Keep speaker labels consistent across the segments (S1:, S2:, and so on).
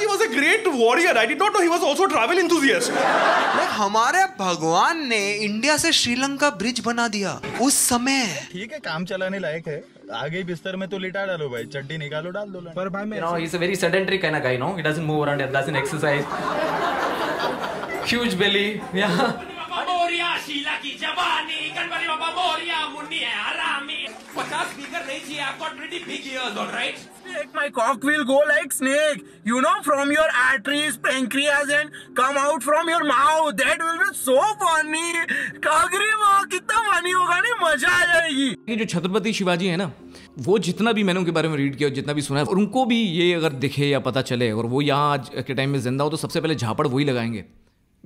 S1: Balaji was a great warrior. I did not know he was also travel enthusiast. हमारे भगवान ने India से Sri Lanka bridge बना दिया उस समय ठीक है काम चलाने लायक है आगे बिस्तर में तो लिटा डालो भाई चड्डी निकालो डाल दो पर भाई मैं no is a very sedentary kind of guy no he doesn't move around doesn't exercise huge belly या मोरिया शीला की जवानी गणपति बाबा मोरिया मुन्नी है आरामी 50 स्पीकर नहीं चाहिए आपको got pretty big ears alright make my cock will go like snake, you know, from your arteries, pancreas and come out from your mouth. That will be so funny. कागरी माँ कितना funny होगा नहीं मजा आ जाएगी ये जो छत्रपति शिवाजी है ना वो जितना भी मैंने उनके बारे में रीड किया और जितना भी सुना है और उनको भी ये अगर दिखे या पता चले और वो यहाँ आज के टाइम में जिंदा हो तो सबसे पहले झापड़ वही लगाएंगे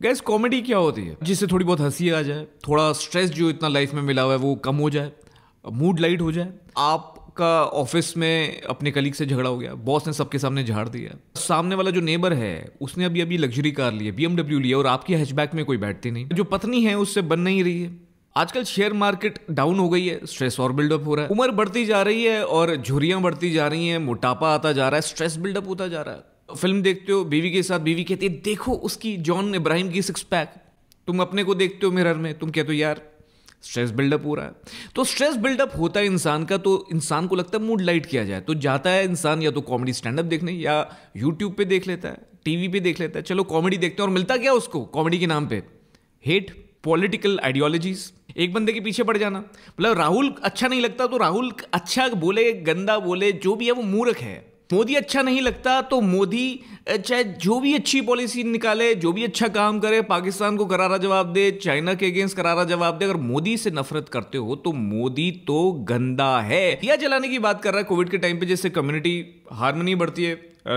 S1: गैस कॉमेडी क्या होती है जिससे थोड़ी बहुत हंसी आ जाए थोड़ा स्ट्रेस जो इतना लाइफ में मिला हुआ है वो कम हो जाए मूड लाइट हो जाए आप आपका ऑफिस में अपने कलीग से झगड़ा हो गया बॉस ने सबके सामने झाड़ दिया सामने वाला जो नेबर है उसने अभी अभी लग्जरी कार ली है बीएमडब्ल्यू लिया और आपकी हैचबैक में कोई बैठती नहीं जो पत्नी है उससे बन नहीं रही है आजकल शेयर मार्केट डाउन हो गई है स्ट्रेस और बिल्डअप हो रहा है उम्र बढ़ती जा रही है और झुरियाँ बढ़ती जा रही हैं मोटापा आता जा रहा है स्ट्रेस बिल्डअप होता जा रहा है फिल्म देखते हो बीवी के साथ बीवी कहती है देखो उसकी जॉन इब्राहिम की सिक्स पैक तुम अपने को देखते हो मिरर में तुम कहते हो यार स्ट्रेस बिल्डअप हो रहा है तो स्ट्रेस बिल्डअप होता है इंसान का तो इंसान को लगता है मूड लाइट किया जाए तो जाता है इंसान या तो कॉमेडी स्टैंड अप देखने या यूट्यूब पे देख लेता है टीवी पे देख लेता है चलो कॉमेडी देखते हैं और मिलता क्या उसको कॉमेडी के नाम पे हेट पॉलिटिकल आइडियोलॉजीज एक बंदे के पीछे पड़ जाना मतलब राहुल अच्छा नहीं लगता तो राहुल अच्छा बोले गंदा बोले जो भी है वो मूर्ख है मोदी अच्छा नहीं लगता तो मोदी चाहे जो भी अच्छी पॉलिसी निकाले जो भी अच्छा काम करे पाकिस्तान को करारा जवाब दे चाइना के अगेंस्ट करारा जवाब दे अगर मोदी से नफरत करते हो तो मोदी तो गंदा है या जलाने की बात कर रहा है कोविड के टाइम पे जैसे कम्युनिटी हार्मनी बढ़ती है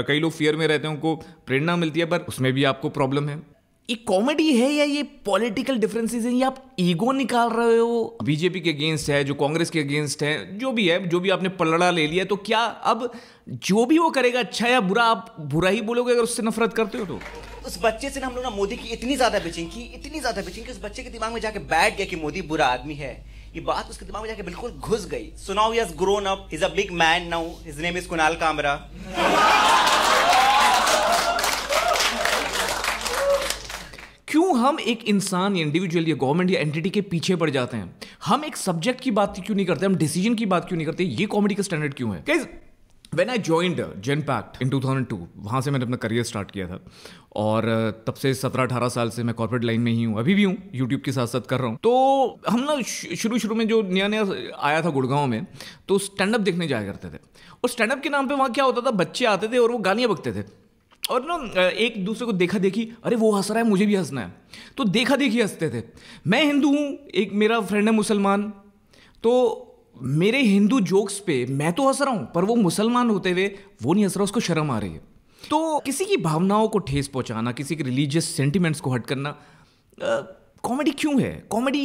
S1: कई लोग फियर में रहते हैं उनको प्रेरणा मिलती है पर उसमें भी आपको प्रॉब्लम है ये कॉमेडी है या ये पॉलिटिकल डिफरेंसेस हैं या आप ईगो निकाल रहे हो बीजेपी के अगेंस्ट है जो कांग्रेस के अगेंस्ट है जो भी है जो भी आपने पलड़ा ले लिया तो क्या अब जो भी वो करेगा अच्छा या बुरा आप बुरा ही बोलोगे अगर उससे नफरत करते हो तो उस बच्चे से ना हम लोग ना मोदी की इतनी ज्यादा बिचिंग की इतनी ज्यादा बिचिंग की उस बच्चे के दिमाग में जाके बैठ गया कि मोदी बुरा आदमी है ये बात उसके दिमाग में जाके बिल्कुल घुस गई सुनाओ grown up is a big man now his name is Kunal Kamra हम एक इंसान या इंडिविजुअल या गवर्नमेंट या एंटिटी के पीछे पड़ जाते हैं हम एक सब्जेक्ट की बात क्यों नहीं करते हम डिसीजन की बात क्यों नहीं करते ये कॉमेडी का स्टैंडर्ड क्यों है Guys, when I joined Genpact in two thousand two वहाँ से मैंने अपना करियर स्टार्ट किया था और तब से सत्रह अठारह साल से मैं कॉर्पोरेट लाइन में ही हूँ अभी भी हूँ यूट्यूब के साथ साथ कर रहा हूँ तो हम ना शुरू शुरू में जो नया नया आया था गुड़गांव में तो स्टैंड अप देखने जाया करते थे और स्टैंड अप के नाम पर वहाँ क्या होता था बच्चे आते थे और वो गालियाँ बकते थे और ना एक दूसरे को देखा देखी अरे वो हंस रहा है मुझे भी हंसना है तो देखा देखी हंसते थे मैं हिंदू हूँ एक मेरा फ्रेंड है मुसलमान तो मेरे हिंदू जोक्स पे मैं तो हंस रहा हूँ पर वो मुसलमान होते हुए वो नहीं हंस रहा उसको शर्म आ रही है तो किसी की भावनाओं को ठेस पहुँचाना किसी के रिलीजियस सेंटिमेंट्स को हट करना कॉमेडी क्यों है comedy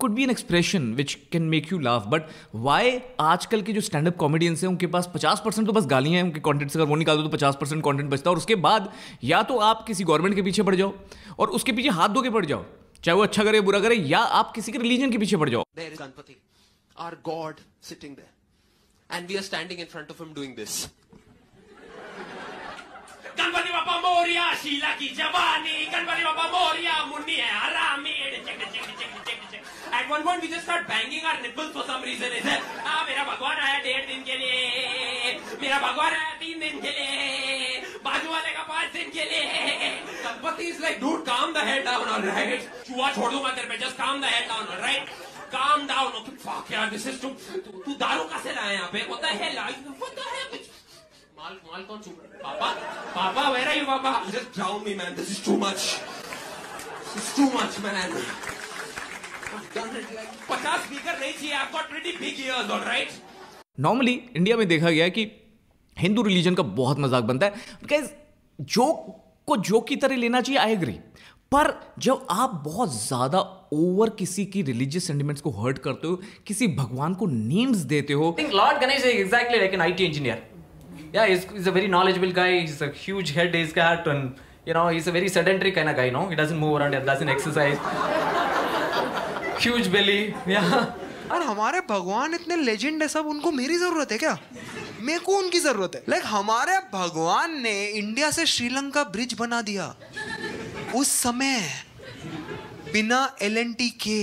S1: could be an expression which can make you laugh but why आजकल के जो स्टैंड अप कॉमेडियंस हैं उनके पास पचास परसेंट तो बस गालियाँ हैं उनके कॉन्टेंट से अगर वो निकाल दो तो पचास परसेंट कॉन्टेंट बचता है और उसके बाद या तो आप किसी गवर्नमेंट के पीछे पड़ जाओ और उसके पीछे हाथ धो के पड़ जाओ चाहे वो अच्छा करे बुरा करे या आप किसी के रिलीजन के पीछे पड़ जाओ Ganpati our god sitting and we are standing in front of him doing this Ganpati Sheela की जवानी गणपति बाबा मोरिया मुन्नी है हरामी चिक chick chick chick chick at one point we just start banging our nipples for some reason is हां मेरा भगवान आया डेढ़ दिन के लिए मेरा भगवान आया तीन दिन के लिए बाजू वाले का पांच दिन के लिए Ganpati is like dude calm the head down on right चूहा छोड़ दूंगा तेरे पे just calm the head down on right calm down okay fuck यार दिस इज टू तू दारू कैसे लाया यहां पे होता है life what the drown me man this is too much this is too much man पचास स्पीकर नहीं चाहिए आपको twenty big ears normally India में देखा गया कि हिंदू रिलीजन का बहुत मजाक बनता है बिकॉज जोक को जोक की तरह लेना चाहिए आई एग्री पर जब आप बहुत ज़्यादा ओवर किसी की रिलीजियस सेंटिमेंट्स को हर्ट करते हो किसी भगवान को नेम्स देते हो lord Ganesh exactly like an IT engineer yeah he's, he's a very knowledgeable guy he's a huge head he's got and you know he's a very sedentary kind of guy you know he doesn't move around he doesn't exercise huge belly yeah और हमारे भगवान इतने legend है सब उनको मेरी जरूरत है क्या मेरे को उनकी जरूरत है लाइक like, हमारे भगवान ने इंडिया से श्रीलंका ब्रिज बना दिया उस समय बिना एल एन टी के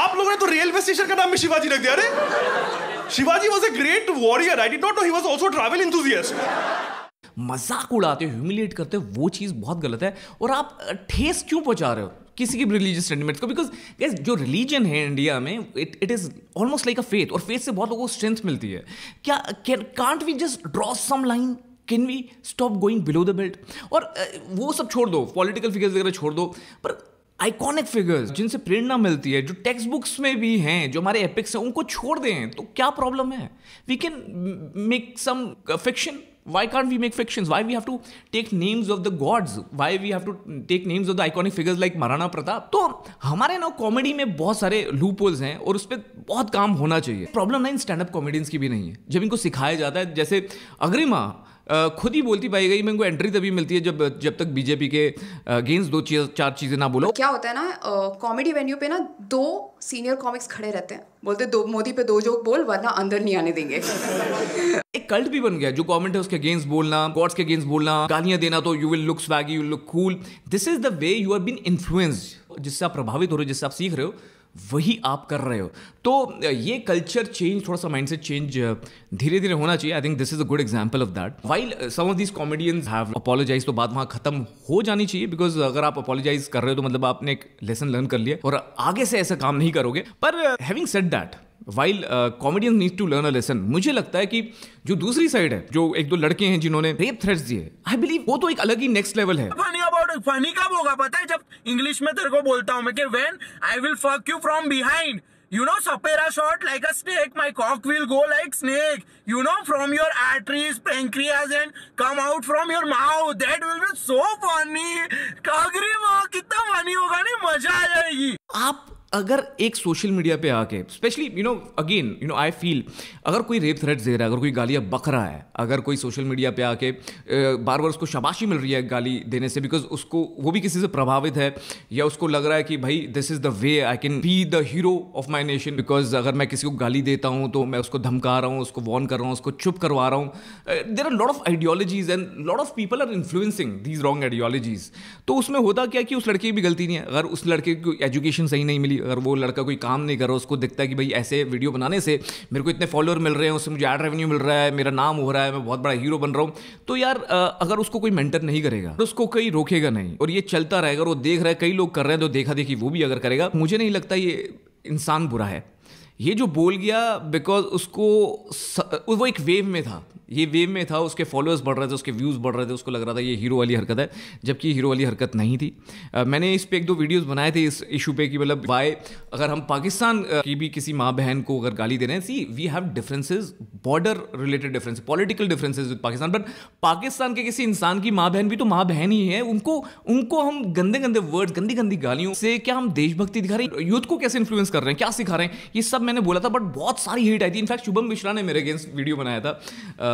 S1: आप लोगों ने तो रेलवे स्टेशन का नाम भी शिवाजी रख दिया अरे Shivaji was a great warrior. I did not know he was also a travel enthusiast. मजाक उड़ाते हो ह्यूमिलेट करते हो वो चीज़ बहुत गलत है और आप ठेस क्यों पहुंचा रहे हो किसी की रिलीजियस सेंटिमेंट्स को बिकॉज गैस जो रिलीजन है इंडिया में it it is almost like a faith और फेथ से बहुत लोगों को स्ट्रेंथ मिलती है क्या can can't we just draw some line can we stop going below the belt और वो सब छोड़ दो पॉलिटिकल फिगर्स वगैरह छोड़ दो पर आइकॉनिक फिगर्स जिनसे प्रेरणा मिलती है जो टेक्स्ट बुक्स में भी हैं जो हमारे एपिक्स हैं उनको छोड़ दें तो क्या प्रॉब्लम है we can make some fiction why can't we make fictions why we have to take names of the gods why we have to take names of the iconic figures like Maharana Pratap तो हमारे ना comedy में बहुत सारे loop holes हैं और उस पर बहुत काम होना चाहिए प्रॉब्लम ना इन स्टैंड अप कॉमेडियंस की भी नहीं है जब इनको सिखाया जाता है जैसे अग्रिमा खुद ही बोलती पाई गई मेरे को एंट्री तभी मिलती है जब जब तक बीजेपी के अगेंस्ट दो चीज चार चीज़ें ना बोलो क्या होता है ना कॉमेडी वेन्यू पे ना दो सीनियर कॉमिक्स खड़े रहते हैं बोलते दो मोदी पे दो जोक बोल वरना अंदर नहीं आने देंगे एक कल्ट भी बन गया जो कमेंट है उसके अगेंस्ट बोलना गॉड्स के अगेंस्ट बोलना गालियां देना तो you will look swaggy you will look cool this is the way you are been influenced जिससे आप प्रभावित हो रहे हो जिससे आप सीख रहे हो वही आप कर रहे हो तो ये कल्चर चेंज थोड़ा सा माइंडसेट चेंज धीरे धीरे होना चाहिए I think this is a good example of that while some of this comedians have apologise तो बात वहाँ खत्म हो जानी चाहिए बिकॉज अगर आप अपोलोजाइज कर रहे हो तो मतलब आपने एक लेसन लर्न कर लिया और आगे से ऐसा काम नहीं करोगे पर having set that while comedian need to learn a lesson मुझे लगता है कि जो दूसरी साइड है जो एक दो लड़के हैं जिन्होंने रेप थ्रेट्स दिए आई बिलीव वो तो एक अलग ही नेक्स्ट लेवल है और फनी कब होगा पता है जब इंग्लिश में तेरे को बोलता हूँ मैं कि when I will fuck you from behind you know सपेरा short like a snake my cock will go like snake you know from your arteries pancreas and come out from your mouth that will be so funny कितना funny होगा नहीं मजा आ जाएगी अगर एक social media पे आके specially you know again you know I feel अगर कोई रेप थ्रेट दे रहा है अगर कोई गालियाँ बक रहा है अगर कोई सोशल मीडिया पे आके बार बार उसको शबाशी मिल रही है गाली देने से बिकॉज उसको वो भी किसी से प्रभावित है या उसको लग रहा है कि भाई this is the way I can be the hero of my nation because अगर मैं किसी को गाली देता हूँ तो मैं उसको धमका रहा हूँ उसको वॉर्न कर रहा हूँ उसको चुप करवा रहा हूँ there are lot of ideologies and lot of people are influencing these wrong ideologies तो उसमें होता क्या कि उस लड़के की भी गलती नहीं है अगर उस लड़के को एजुकेशन सही नहीं मिली अगर वो लड़का कोई काम नहीं कर रहा उसको दिखता है कि भाई ऐसे वीडियो बनाने से मेरे को इतने फॉलोअर मिल रहे हैं उससे मुझे एड रेवेन्यू मिल रहा है मेरा नाम हो रहा है मैं बहुत बड़ा हीरो बन रहा हूँ तो यार अगर उसको कोई मेंटर नहीं करेगा तो उसको कहीं रोकेगा नहीं और ये चलता रहेगा और वो देख रहा है कई लोग कर रहे हैं तो देखा देखी वो भी अगर करेगा मुझे नहीं लगता ये इंसान बुरा है ये जो बोल गया बिकॉज उसको स, वो एक वेव में था ये वेव में था उसके फॉलोअर्स बढ़ रहे थे उसके व्यूज़ बढ़ रहे थे उसको लग रहा था ये हीरो वाली हरकत है जबकि हीरो वाली हरकत नहीं थी मैंने इस पर एक दो वीडियोस बनाए थे इस इशू पे कि मतलब वाई अगर हम पाकिस्तान की भी किसी माँ बहन को अगर गाली दे रहे हैं see we have differences border related difference political differences with Pakistan but Pakistan के किसी इंसान की माँ बहन भी तो माँ बहन ही है उनको उनको हम गंदे गंदे वर्ड गंदी गंदी गालियों से क्या हम देशभक्ति दिखा रहे हैं यूथ को कैसे इन्फ्लुएंस कर रहे हैं क्या सिखा रहे हैं ये सब मैंने बोला था बट बहुत सारी हेट आई थी इनफैक्ट शुभम मिश्रा ने मेरे अगेंस्ट वीडियो बनाया था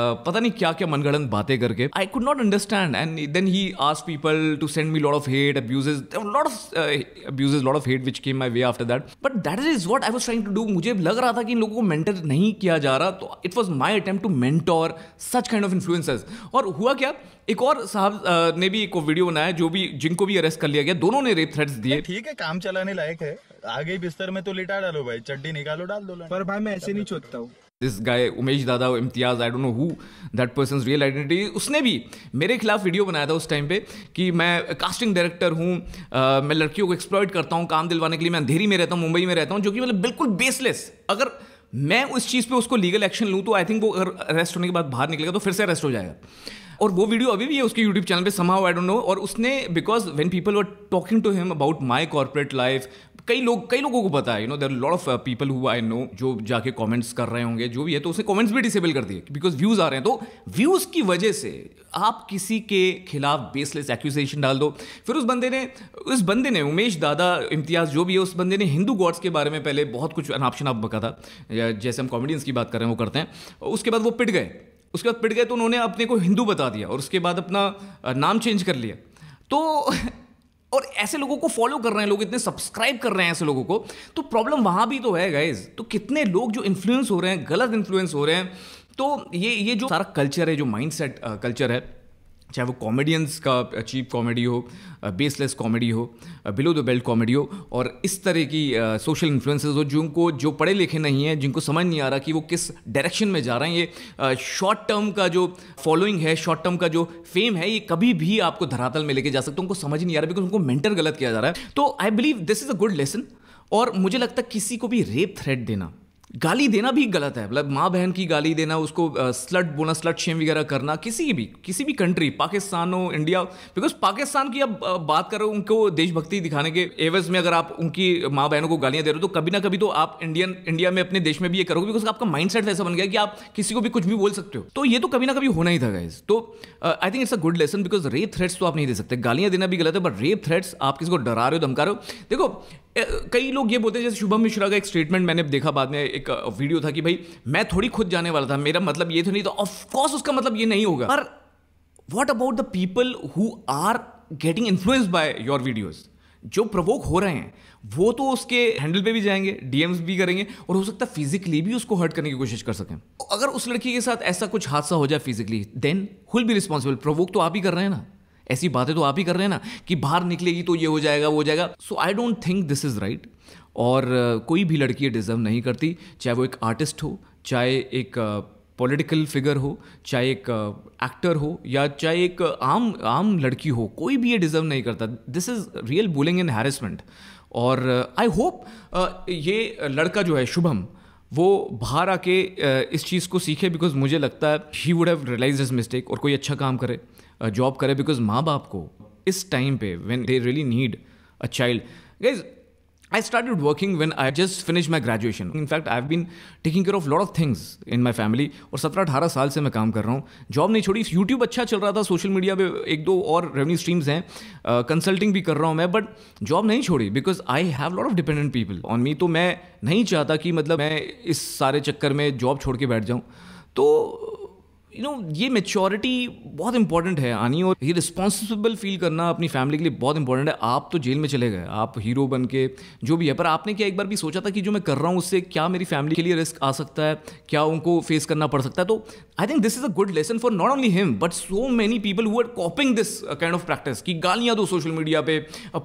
S1: Uh, पता नहीं क्या क्या मनगढ़ंत बातें करके I could not understand and then he आज people to send me lot of hate abuses lot of hate which came my way after that but that is what I was trying to do मुझे लग रहा था कि इन लोगों को mentor नहीं किया जा रहा तो it was my attempt to mentor such kind of influencers और हुआ क्या एक और साहब uh, ने भी एक वीडियो बनाया जो भी जिनको भी अरेस्ट कर लिया गया दोनों ने रेप थ्रेट्स दिए ठीक है काम चलाने लायक है आगे बिस्तर में तो लिटा डालो भाई चड्डी निकालो डाल दो पर भाई मैं ऐसे नहीं छोड़ता हूँ this guy Umesh Dada Imtiaz I don't know who that person real identity उसने भी मेरे खिलाफ वीडियो बनाया था उस टाइम पे कि मैं कास्टिंग डायरेक्टर हूँ मैं लड़कियों को एक्सप्लॉयट करता हूँ काम दिलवाने के लिए मैं अंधेरी में रहता हूँ मुंबई में रहता हूँ जो कि मतलब बिल्कुल बेसलेस अगर मैं उस चीज़ पे उसको लीगल एक्शन लूँ तो आई थिंक वो अगर अरेस्ट होने के बाद बाहर निकलेगा तो फिर से अरेस्ट हो जाएगा और वो वीडियो अभी भी है उसके यूट्यूब चैनल पे समाउ आई डोंट नो और उसने because when people were talking to him about my corporate life कई लोग कई लोगों को पता है you know there lot of people who I know जो जाके कमेंट्स कर रहे होंगे जो भी है तो उसने कमेंट्स भी डिसेबल कर दिए बिकॉज व्यूज आ रहे हैं तो व्यूज की वजह से आप किसी के खिलाफ बेसलेस एक्यूजेशन डाल दो फिर उस बंदे ने उस बंदे ने उमेश दादा इम्तियाज जो भी है उस बंदे ने हिंदू गॉड्स के बारे में पहले बहुत कुछ अनापशन आप बका था जैसे हम कॉमेडियंस की बात कर रहे हैं वो करते हैं उसके बाद वो पिट गए उसके बाद पिट गए तो उन्होंने अपने को हिंदू बता दिया और उसके बाद अपना uh, नाम चेंज कर लिया तो और ऐसे लोगों को फॉलो कर रहे हैं लोग इतने सब्सक्राइब कर रहे हैं ऐसे लोगों को तो प्रॉब्लम वहाँ भी तो है गाइज तो कितने लोग जो इन्फ्लुएंस हो रहे हैं गलत इन्फ्लुएंस हो रहे हैं तो ये ये जो सारा कल्चर है जो माइंडसेट कल्चर है चाहे वो कॉमेडियंस का चीप कॉमेडी हो बेसलेस कॉमेडी हो बिलो द बेल्ट कॉमेडी हो और इस तरह की सोशल इन्फ्लुएंसेस हो जिनको जो पढ़े लिखे नहीं हैं जिनको समझ नहीं आ रहा कि वो किस डायरेक्शन में जा रहे हैं ये शॉर्ट टर्म का जो फॉलोइंग है शॉर्ट टर्म का जो फेम है ये कभी भी आपको धरातल में लेके जा सकते उनको समझ नहीं आ रहा बिकॉज उनको मेंटर गलत किया जा रहा है तो I believe this is a good lesson और मुझे लगता है किसी को भी रेप थ्रेट देना गाली देना भी गलत है मतलब माँ बहन की गाली देना उसको स्लट बोना स्लट शेम वगैरह करना किसी भी किसी भी कंट्री पाकिस्तान हो इंडिया बिकॉज पाकिस्तान की अब बात करो उनको देशभक्ति दिखाने के एवज में अगर आप उनकी माँ बहनों को गालियाँ दे रहे हो तो कभी ना कभी तो आप इंडियन इंडिया में अपने देश में भी ये करोगे बिकॉज आपका माइंड सेट ऐसा बन गया कि आप किसी को भी कुछ भी बोल सकते हो तो ये तो कभी ना कभी होना ही था गाइज तो I think it's a good lesson because rape threats तो आप नहीं दे सकते गालियाँ देना भी गलत है बट रेप थ्रेट्स आप किसी को डरा रहे हो धमका रहे हो देखो कई लोग ये बोलते हैं जैसे शुभम मिश्रा का एक स्टेटमेंट मैंने देखा बाद में एक वीडियो था कि भाई मैं थोड़ी खुद जाने वाला था मेरा मतलब ये तो नहीं तो ऑफकोर्स उसका मतलब ये नहीं होगा पर what about the people who are getting influence by your videos जो प्रवोक हो रहे हैं वो तो उसके हैंडल पे भी जाएंगे डीएम्स भी करेंगे और हो सकता है फिजिकली भी उसको हर्ट करने की कोशिश कर सकें अगर उस लड़की के साथ ऐसा कुछ हादसा हो जाए physically then who'll be responsible provoke तो आप ही कर रहे हैं ना ऐसी बातें तो आप ही कर रहे हैं ना कि बाहर निकलेगी तो ये हो जाएगा वो हो जाएगा so I don't think this is right और कोई भी लड़की डिज़र्व नहीं करती चाहे वो एक आर्टिस्ट हो चाहे एक पॉलिटिकल फिगर हो चाहे एक एक्टर हो या चाहे एक आम आम लड़की हो कोई भी ये डिज़र्व नहीं करता this is real bullying and harassment और आई होप ये लड़का जो है शुभम वो बाहर आके इस चीज़ को सीखे बिकॉज मुझे लगता है he would have realise this mistake और कोई अच्छा काम करे जॉब करे बिकॉज माँ बाप को इस टाइम पे when they really need a child guys I started working when I just finished my graduation. In fact, I've been taking care of lot of things in my family. और सत्रह अठारह साल से मैं काम कर रहा हूँ जॉब नहीं छोड़ी यूट्यूब अच्छा चल रहा था सोशल मीडिया पर एक दो और रेवन्यू स्ट्रीम्स हैं कंसल्टिंग uh, भी कर रहा हूँ मैं बट जॉब नहीं छोड़ी because I have lot of dependent people on me तो मैं नहीं चाहता कि मतलब मैं इस सारे चक्कर में जॉब छोड़ के बैठ जाऊँ तो यू नो ये मेच्योरिटी बहुत इंपॉर्टेंट है आनी और ये रिस्पॉन्सिबल फील करना अपनी फैमिली के लिए बहुत इंपॉर्टेंट है आप तो जेल में चले गए आप हीरो बन के जो भी है पर आपने क्या एक बार भी सोचा था कि जो मैं कर रहा हूँ उससे क्या मेरी फैमिली के लिए रिस्क आ सकता है क्या उनको फेस करना पड़ सकता है तो I think this is a good lesson for not only him but so many people who are copying this kind of practice कि गालियाँ दो सोशल मीडिया पर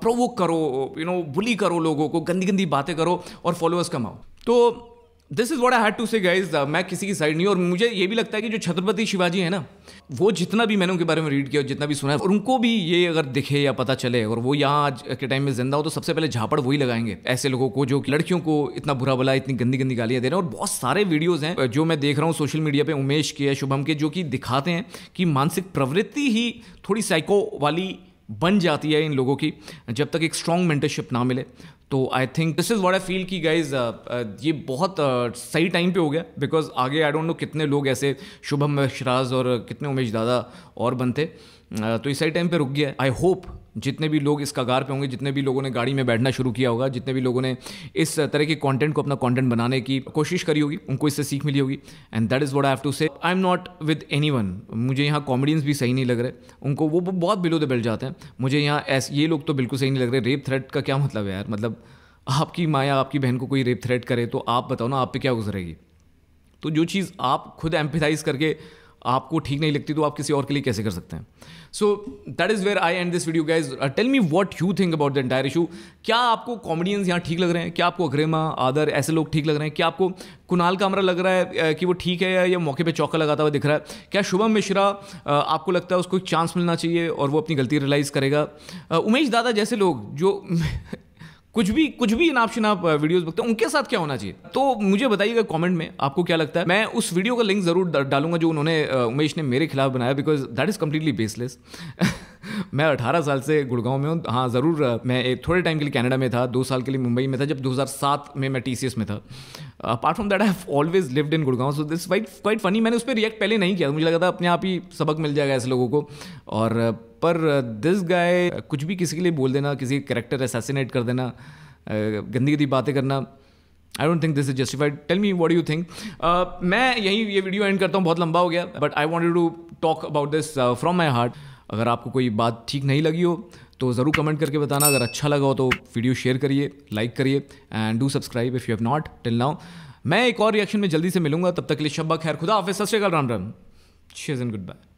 S1: प्रोवोक करो यू नो बुली करो लोगों को गंदी गंदी बातें करो और फॉलोअर्स कमाओ तो this is what I had to say guys मैं किसी की साइड नहीं और मुझे ये भी लगता है कि जो छत्रपति शिवाजी है ना वो जितना भी मैंने उनके बारे में रीड किया और जितना भी सुना है और उनको भी ये अगर दिखे या पता चले और वो यहाँ आज के टाइम में जिंदा हो तो सबसे पहले झापड़ वही लगाएंगे ऐसे लोगों को जो लड़कियों को इतना बुरा भला इतनी गंदी गंदी गालियाँ दे रहे हैं और बहुत सारे वीडियोज़ हैं जो मैं देख रहा हूँ सोशल मीडिया पर उमेश के या शुभम के जो कि दिखाते हैं कि मानसिक प्रवृत्ति ही थोड़ी साइको वाली बन जाती है इन लोगों की जब तक एक स्ट्रांग मेंटरशिप ना मिले तो I think this is what I feel कि गाइज uh, uh, ये बहुत uh, सही टाइम पे हो गया बिकॉज आगे आई डोंट नो कितने लोग ऐसे शुभम शराज और कितने उमेश दादा और बनते तो इस सही टाइम पे रुक गया आई होप जितने भी लोग इस कगार पे होंगे जितने भी लोगों ने गाड़ी में बैठना शुरू किया होगा जितने भी लोगों ने इस तरह के कंटेंट को अपना कंटेंट बनाने की कोशिश करी होगी उनको इससे सीख मिली होगी and that is what I have to say I am not with any one मुझे यहाँ कॉमेडियंस भी सही नहीं लग रहे उनको वो बहुत बिलो द बेल्ट जाते हैं मुझे यहाँ ऐसे ये लोग तो बिल्कुल सही नहीं लग रहे रेप थ्रेट का क्या मतलब है यार मतलब आपकी माँ या आपकी बहन को कोई रेप थ्रेट करे तो आप बताओ ना आप पे क्या गुजरेगी तो जो चीज़ आप खुद एम्पिथाइज करके आपको ठीक नहीं लगती तो आप किसी और के लिए कैसे कर सकते हैं so that is where I end this video guys tell me what you think about the entire issue क्या आपको कॉमेडियंस यहाँ ठीक लग रहे हैं क्या आपको अग्रेमा आदर ऐसे लोग ठीक लग रहे हैं क्या आपको कुणाल कामरा लग रहा है कि वो ठीक है या मौके पर चौका लगाता हुआ दिख रहा है क्या शुभम मिश्रा आपको लगता है उसको एक चांस मिलना चाहिए और वो अपनी गलती रियलाइज़ करेगा उमेश दादा जैसे लोग जो कुछ भी कुछ भी नाप शनाप वीडियोस बकते हैं उनके साथ क्या होना चाहिए तो मुझे बताइएगा कमेंट में आपको क्या लगता है मैं उस वीडियो का लिंक जरूर डालूंगा जो उन्होंने उमेश ने मेरे खिलाफ बनाया because that is completely baseless मैं 18 साल से गुड़गांव में हूँ हाँ ज़रूर मैं एक थोड़े टाइम के लिए कनाडा में था दो साल के लिए मुंबई में था जब 2007 में मैं टी में था apart from that I have always lived in Gurgaon so this white quite funny मैंने उस पर रिएक्ट पहले नहीं किया मुझे लगा था अपने आप ही सबक मिल जाएगा ऐसे लोगों को और पर दिस गाय कुछ भी किसी के लिए बोल देना किसी करेक्टर असैसिनेट कर देना गंदी गंदी बातें करना I don't think this is justified tell me what you think मैं यहीं ये वीडियो एंड करता हूँ बहुत लंबा हो गया but I want to talk about this from my heart अगर आपको कोई बात ठीक नहीं लगी हो तो ज़रूर कमेंट करके बताना अगर अच्छा लगा हो तो वीडियो शेयर करिए लाइक करिए and do subscribe if you have not till now मैं एक और रिएक्शन में जल्दी से मिलूंगा तब तक के लिए शब्बा खैर खुदा हाफिज़ सत श्रीकाल राम राम शेज एंड गुड बाय